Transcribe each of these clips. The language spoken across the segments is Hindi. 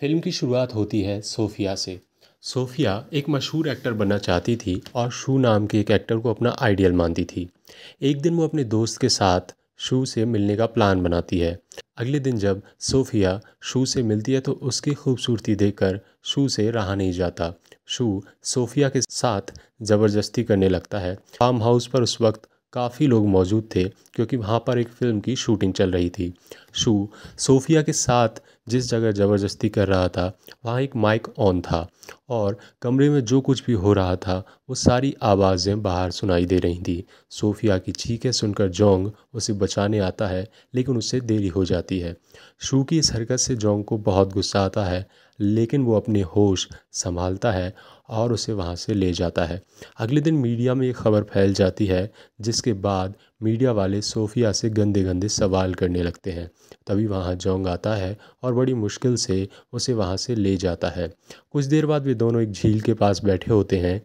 फिल्म की शुरुआत होती है सोफिया से सोफिया एक मशहूर एक्टर बनना चाहती थी और शू नाम के एक एक्टर को अपना आइडियल मानती थी एक दिन वो अपने दोस्त के साथ शू से मिलने का प्लान बनाती है अगले दिन जब सोफिया शू से मिलती है तो उसकी खूबसूरती देखकर शू से रहा नहीं जाता शू सोफिया के साथ ज़बरदस्ती करने लगता है फार्म हाउस पर उस वक्त काफ़ी लोग मौजूद थे क्योंकि वहाँ पर एक फ़िल्म की शूटिंग चल रही थी शू सोफिया के साथ जिस जगह ज़बरदस्ती कर रहा था वहाँ एक माइक ऑन था और कमरे में जो कुछ भी हो रहा था वो सारी आवाज़ें बाहर सुनाई दे रही थी सोफिया की चीखें सुनकर जोंग उसे बचाने आता है लेकिन उससे देरी हो जाती है शू की इस हरकत से जोंग को बहुत गुस्सा आता है लेकिन वो अपने होश संभालता है और उसे वहाँ से ले जाता है अगले दिन मीडिया में ये खबर फैल जाती है जिसके बाद मीडिया वाले सोफिया से गंदे गंदे सवाल करने लगते हैं तभी वहाँ जोंग आता है और बड़ी मुश्किल से उसे वहाँ से ले जाता है कुछ देर बाद वे दोनों एक झील के पास बैठे होते हैं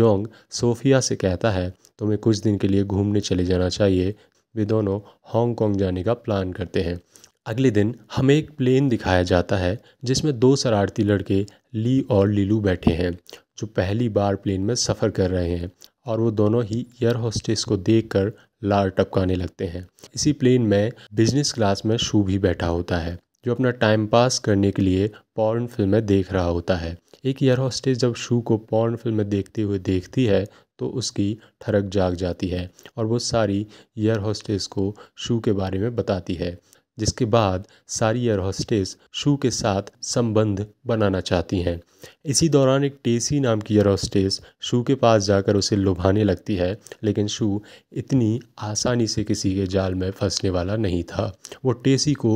जोंग सोफिया से कहता है तुम्हें कुछ दिन के लिए घूमने चले जाना चाहिए वे दोनों हांगकॉन्ग जाने का प्लान करते हैं अगले दिन हमें एक प्लेन दिखाया जाता है जिसमें दो शरारती लड़के ली और लीलू बैठे हैं जो पहली बार प्लेन में सफ़र कर रहे हैं और वो दोनों ही एयर होस्टेस को देखकर लार टपकाने लगते हैं इसी प्लेन में बिजनेस क्लास में शू भी बैठा होता है जो अपना टाइम पास करने के लिए पॉर्न फिल्में देख रहा होता है एक एयर हॉस्टेज जब शू को पॉर्न फिल्में देखते हुए देखती है तो उसकी ठरक जाग जाती है और वो सारी एयर हॉस्टेज को शू के बारे में बताती है जिसके बाद सारी एयर होस्टेस शू के साथ संबंध बनाना चाहती हैं इसी दौरान एक टेसी नाम की एयर होस्टेस शू के पास जाकर उसे लुभाने लगती है लेकिन शू इतनी आसानी से किसी के जाल में फंसने वाला नहीं था वो टेसी को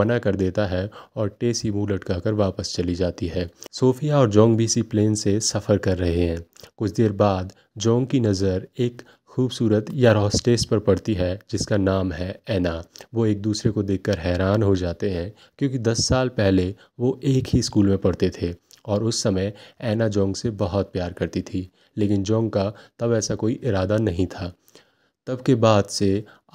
मना कर देता है और टेसी मुँह लटका कर वापस चली जाती है सोफिया और जोंग भी इसी प्लेन से सफ़र कर रहे हैं कुछ देर बाद जोंग की नज़र एक खूबसूरत या हॉस्टेस पर पड़ती है जिसका नाम है एना वो एक दूसरे को देखकर हैरान हो जाते हैं क्योंकि दस साल पहले वो एक ही स्कूल में पढ़ते थे और उस समय एना जोंग से बहुत प्यार करती थी लेकिन जोंग का तब ऐसा कोई इरादा नहीं था तब के बाद से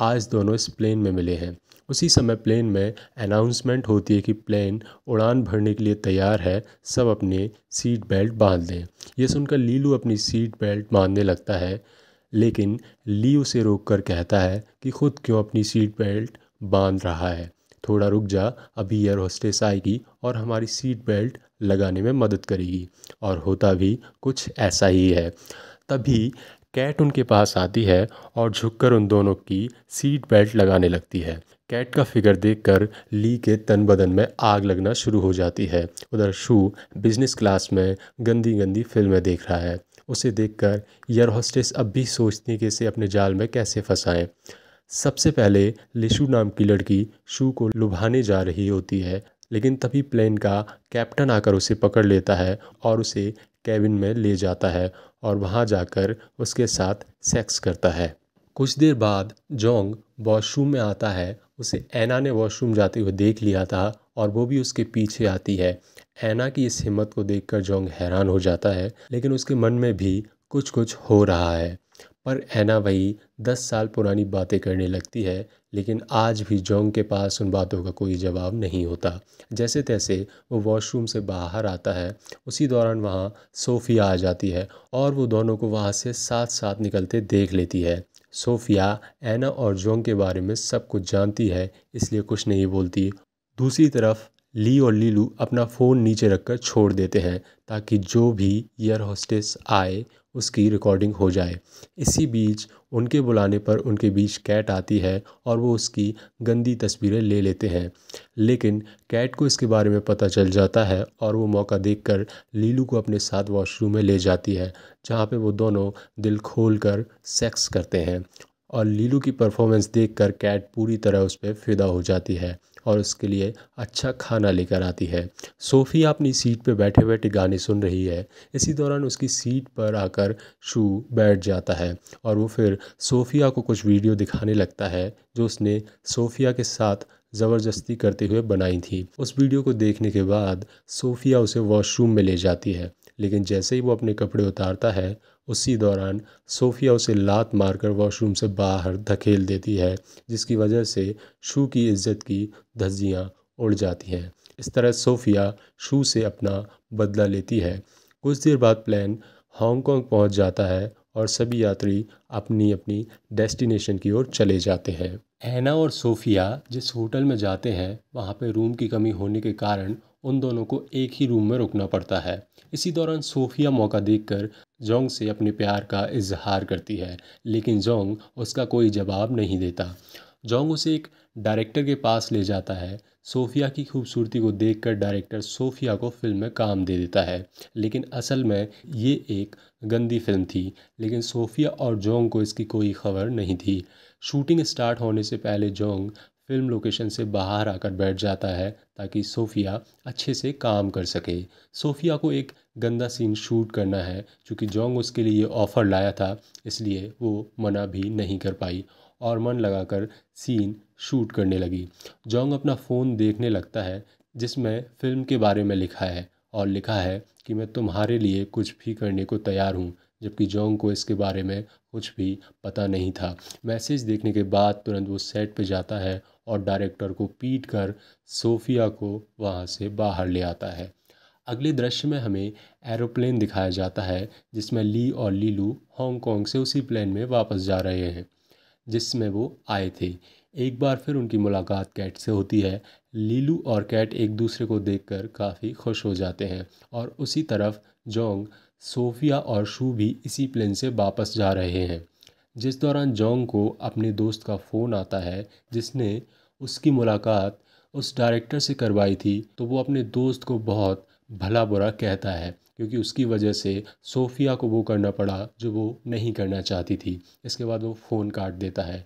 आज दोनों इस प्लेन में मिले हैं उसी समय प्लेन में अनाउंसमेंट होती है कि प्लेन उड़ान भरने के लिए तैयार है सब अपने सीट बेल्ट बांध दें यह सुनकर लीलू अपनी सीट बेल्ट बांधने लगता है लेकिन ली उसे रोक कर कहता है कि खुद क्यों अपनी सीट बेल्ट बांध रहा है थोड़ा रुक जा अभी एयर होस्टेस आएगी और हमारी सीट बेल्ट लगाने में मदद करेगी और होता भी कुछ ऐसा ही है तभी कैट उनके पास आती है और झुककर उन दोनों की सीट बेल्ट लगाने लगती है कैट का फिगर देखकर ली के तन बदन में आग लगना शुरू हो जाती है उधर शू बिजनेस क्लास में गंदी गंदी फिल्में देख रहा है उसे देखकर एयर होस्टेस अब भी सोचती कि इसे अपने जाल में कैसे फंसाएं सबसे पहले लिशु नाम की लड़की शू को लुभाने जा रही होती है लेकिन तभी प्लेन का कैप्टन आकर उसे पकड़ लेता है और उसे कैबिन में ले जाता है और वहाँ जाकर उसके साथ सेक्स करता है कुछ देर बाद जोंग वॉशरूम में आता है उसे ऐना ने वॉशरूम जाते हुए देख लिया था और वो भी उसके पीछे आती है ऐना की इस हिम्मत को देखकर जोंग हैरान हो जाता है लेकिन उसके मन में भी कुछ कुछ हो रहा है पर ऐना वही दस साल पुरानी बातें करने लगती है लेकिन आज भी जोंग के पास उन बातों का कोई जवाब नहीं होता जैसे तैसे वो वॉशरूम से बाहर आता है उसी दौरान वहाँ सोफिया आ जाती है और वो दोनों को वहाँ से साथ साथ निकलते देख लेती है सोफिया ऐना और जोंग के बारे में सब कुछ जानती है इसलिए कुछ नहीं बोलती दूसरी तरफ ली और लीलू अपना फ़ोन नीचे रखकर छोड़ देते हैं ताकि जो भी एयर होस्टेस आए उसकी रिकॉर्डिंग हो जाए इसी बीच उनके बुलाने पर उनके बीच कैट आती है और वो उसकी गंदी तस्वीरें ले लेते हैं लेकिन कैट को इसके बारे में पता चल जाता है और वो मौका देखकर लीलू को अपने साथ वॉशरूम में ले जाती है जहाँ पे वो दोनों दिल खोल कर सेक्स करते हैं और लीलू की परफॉर्मेंस देखकर कैट पूरी तरह उस पर फिदा हो जाती है और उसके लिए अच्छा खाना लेकर आती है सोफ़िया अपनी सीट पर बैठे बैठे गाने सुन रही है इसी दौरान उसकी सीट पर आकर शू बैठ जाता है और वो फिर सोफ़िया को कुछ वीडियो दिखाने लगता है जो उसने सोफ़िया के साथ ज़बरदस्ती करते हुए बनाई थी उस वीडियो को देखने के बाद सोफ़िया उसे वॉशरूम में ले जाती है लेकिन जैसे ही वो अपने कपड़े उतारता है उसी दौरान सोफिया उसे लात मारकर वॉशरूम से बाहर धकेल देती है जिसकी वजह से शू की इज्जत की धज्जियाँ उड़ जाती हैं इस तरह सोफिया शू से अपना बदला लेती है कुछ देर बाद प्लान हांगकांग पहुंच जाता है और सभी यात्री अपनी अपनी डेस्टिनेशन की ओर चले जाते हैं ऐना और सोफिया जिस होटल में जाते हैं वहाँ पे रूम की कमी होने के कारण उन दोनों को एक ही रूम में रुकना पड़ता है इसी दौरान सोफिया मौका देखकर जोंग से अपने प्यार का इजहार करती है लेकिन जोंग उसका कोई जवाब नहीं देता जोंग उसे एक डायरेक्टर के पास ले जाता है सोफिया की खूबसूरती को देखकर डायरेक्टर सोफिया को फिल्म में काम दे देता है लेकिन असल में ये एक गंदी फिल्म थी लेकिन सोफिया और जोंग को इसकी कोई खबर नहीं थी शूटिंग स्टार्ट होने से पहले जोंग फिल्म लोकेशन से बाहर आकर बैठ जाता है ताकि सोफिया अच्छे से काम कर सके सोफिया को एक गंदा सीन शूट करना है क्योंकि जोंग उसके लिए ऑफ़र लाया था इसलिए वो मना भी नहीं कर पाई और मन लगाकर सीन शूट करने लगी जोंग अपना फ़ोन देखने लगता है जिसमें फ़िल्म के बारे में लिखा है और लिखा है कि मैं तुम्हारे लिए कुछ भी करने को तैयार हूँ जबकि जोंग को इसके बारे में कुछ भी पता नहीं था मैसेज देखने के बाद तुरंत वो सेट पे जाता है और डायरेक्टर को पीट कर सोफिया को वहाँ से बाहर ले आता है अगले दृश्य में हमें एरोप्लेन दिखाया जाता है जिसमें ली और लीलू हांगकांग से उसी प्लेन में वापस जा रहे हैं जिसमें वो आए थे एक बार फिर उनकी मुलाकात कैट से होती है लीलू और कैट एक दूसरे को देखकर काफ़ी खुश हो जाते हैं और उसी तरफ जोंग सोफिया और शू भी इसी प्लेन से वापस जा रहे हैं जिस दौरान जोंग को अपने दोस्त का फ़ोन आता है जिसने उसकी मुलाकात उस डायरेक्टर से करवाई थी तो वो अपने दोस्त को बहुत भला बुरा कहता है क्योंकि उसकी वजह से सोफिया को वो करना पड़ा जो वो नहीं करना चाहती थी इसके बाद वो फ़ोन काट देता है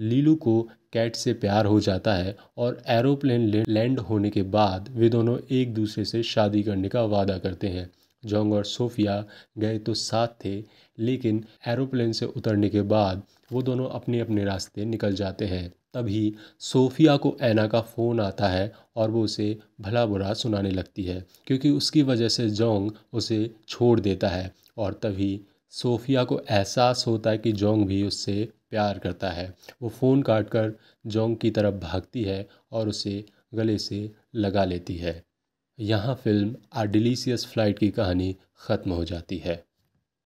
लीलू को कैट से प्यार हो जाता है और एरोप्लेन लैंड होने के बाद वे दोनों एक दूसरे से शादी करने का वादा करते हैं जोंग और सोफिया गए तो साथ थे लेकिन एरोप्लेन से उतरने के बाद वो दोनों अपने अपने रास्ते निकल जाते हैं तभी सोफिया को ऐना का फ़ोन आता है और वो उसे भला बुरा सुनाने लगती है क्योंकि उसकी वजह से जोंग उसे छोड़ देता है और तभी सोफिया को एहसास होता है कि जोंग भी उससे प्यार करता है वो फ़ोन काट कर जोंग की तरफ भागती है और उसे गले से लगा लेती है यहाँ फ़िल्म आर डिलीसियस फ़्लाइट की कहानी ख़त्म हो जाती है